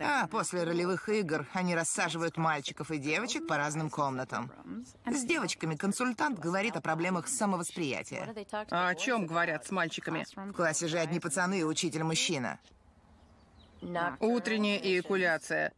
А после ролевых игр они рассаживают мальчиков и девочек по разным комнатам. С девочками консультант говорит о проблемах самовосприятия. А о чем говорят с мальчиками? В классе же одни пацаны и учитель-мужчина. Утренняя эякуляция.